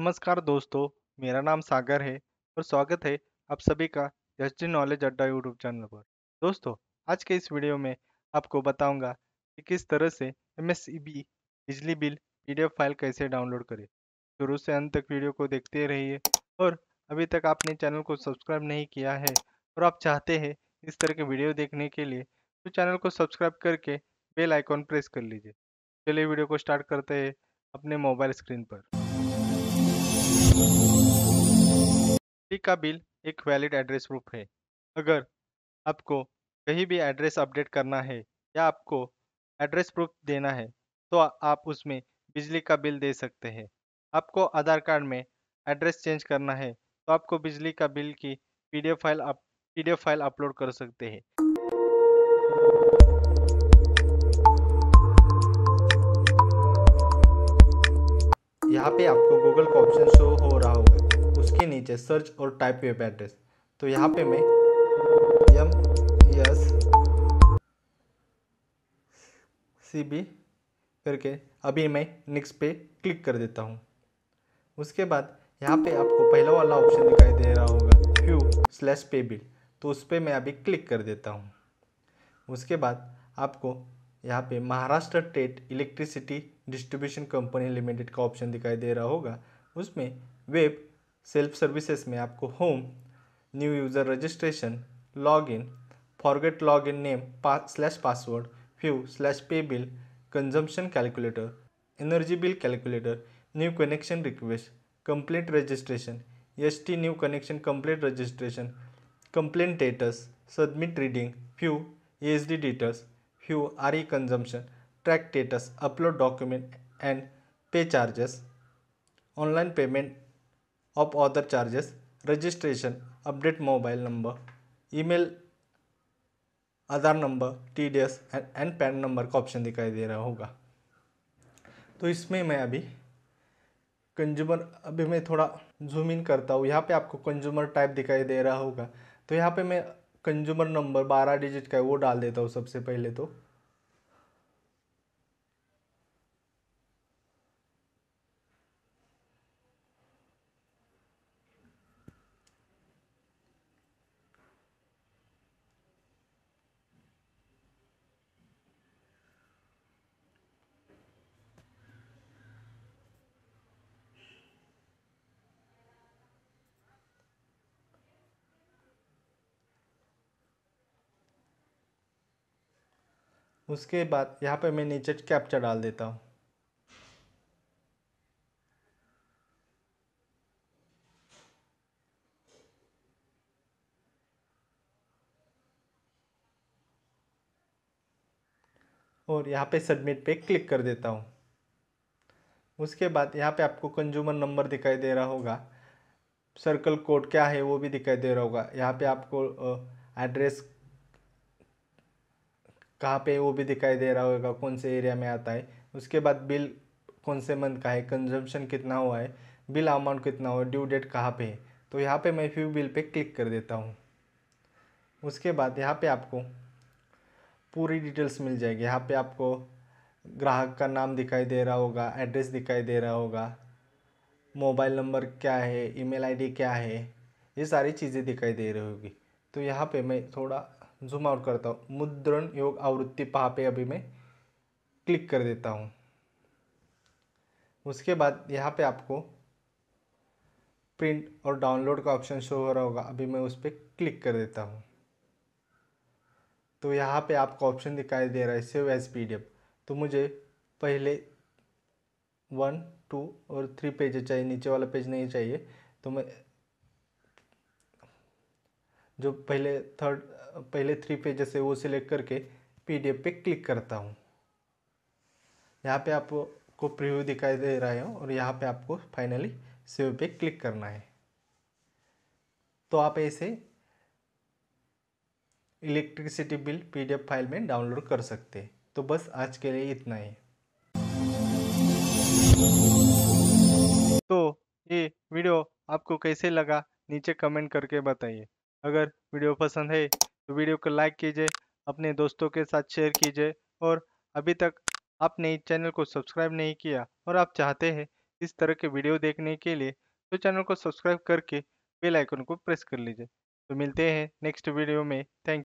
नमस्कार दोस्तों मेरा नाम सागर है और स्वागत है आप सभी का S D knowledge Adda YouTube channel पर दोस्तों आज के इस वीडियो में आपको बताऊंगा कि किस तरह से एम एस e बिजली बिल पीडीएफ फाइल कैसे डाउनलोड करें शुरू से अंत तक वीडियो को देखते रहिए और अभी तक आपने चैनल को सब्सक्राइब नहीं किया है और आप चाहते हैं इस तरह के वीडियो देखने के लिए तो चैनल को सब्सक्राइब करके बेल आइकॉन प्रेस कर लीजिए चलिए वीडियो को स्टार्ट करते हैं अपने मोबाइल स्क्रीन पर बिजली का बिल एक वैलिड एड्रेस प्रूफ है अगर आपको कहीं भी एड्रेस अपडेट करना है या आपको एड्रेस प्रूफ देना है तो आप उसमें बिजली का बिल दे सकते हैं आपको आधार कार्ड में एड्रेस चेंज करना है तो आपको बिजली का बिल की पीडीएफ फाइल आप पीडीएफ फाइल अपलोड कर सकते हैं यहाँ पे आपको गूगल का ऑप्शन शो हो रहा होगा उसके नीचे सर्च और टाइप वेब एड्रेस तो यहाँ पे मैं एम एस सी बी करके अभी मैं नेक्स्ट पे क्लिक कर देता हूँ उसके बाद यहाँ पे आपको पहला वाला ऑप्शन दिखाई दे रहा होगा क्यू स्लैश पे बिल तो उस पर मैं अभी क्लिक कर देता हूँ उसके बाद आपको यहाँ पे Maharashtra state electricity distribution company limited का ऑप्शन दिखाई दे रहा होगा उसमें वेब सेल्फ सर्विसेज में आपको home new user registration log in forget log in name पा slash password view slash pay bill consumption calculator energy bill calculator new connection request complete registration S T new connection complete registration complaint status submit reading view H D details hue, RE consumption, track status, upload document and pay charges, online payment of other charges, registration, update mobile number, email, Aadhaar number T D S and PAN number का option दिखाई दे रहा होगा तो इसमें मैं अभी consumer अभी मैं थोड़ा जूम इन करता हूँ यहाँ पे आपको कंज्यूमर टाइप दिखाई दे रहा होगा तो यहाँ पे मैं कंज्यूमर नंबर बारह डिजिट का है वो डाल देता हूँ सबसे पहले तो उसके बाद यहाँ पे मैं नीचे कैप्चा डाल देता हूँ और यहाँ पे सबमिट पे क्लिक कर देता हूँ उसके बाद यहाँ पे आपको कंज्यूमर नंबर दिखाई दे रहा होगा सर्कल कोड क्या है वो भी दिखाई दे रहा होगा यहाँ पे आपको एड्रेस कहाँ पे वो भी दिखाई दे रहा होगा कौन से एरिया में आता है उसके बाद बिल कौन से मंथ का है कंजम्पशन कितना हुआ है बिल अमाउंट कितना हुआ ड्यू डेट कहाँ पे है तो यहाँ पे मैं फ्यू बिल पे क्लिक कर देता हूँ उसके बाद यहाँ पे आपको पूरी डिटेल्स मिल जाएगी यहाँ पे आपको ग्राहक का नाम दिखाई दे रहा होगा एड्रेस दिखाई दे रहा होगा मोबाइल नंबर क्या है ईमेल आईडी क्या है ये सारी चीज़ें दिखाई दे रही होगी तो यहाँ पे मैं थोड़ा जूम आउट करता हूँ मुद्रण योग आवृत्ति पहा पे अभी मैं क्लिक कर देता हूँ उसके बाद यहाँ पे आपको प्रिंट और डाउनलोड का ऑप्शन शो हो रहा होगा अभी मैं उस पर क्लिक कर देता हूँ तो यहाँ पे आपको ऑप्शन दिखाई दे रहा है सेव एज पी तो मुझे पहले वन टू और थ्री पेज चाहिए नीचे वाला पेज नहीं चाहिए तो मैं जो पहले थर्ड पहले थ्री पेजेस है वो सिलेक्ट करके पीडीएफ पे क्लिक करता हूँ यहाँ पे आपको प्रीव्यू दिखाई दे रहा है और यहाँ पे आपको फाइनली सेव पे क्लिक करना है तो आप ऐसे इलेक्ट्रिसिटी बिल पीडीएफ फाइल में डाउनलोड कर सकते हैं तो बस आज के लिए इतना ही तो ये वीडियो आपको कैसे लगा नीचे कमेंट करके बताइए अगर वीडियो पसंद है तो वीडियो को लाइक कीजिए अपने दोस्तों के साथ शेयर कीजिए और अभी तक आपने इस चैनल को सब्सक्राइब नहीं किया और आप चाहते हैं इस तरह के वीडियो देखने के लिए तो चैनल को सब्सक्राइब करके बेल आइकन को प्रेस कर लीजिए तो मिलते हैं नेक्स्ट वीडियो में थैंक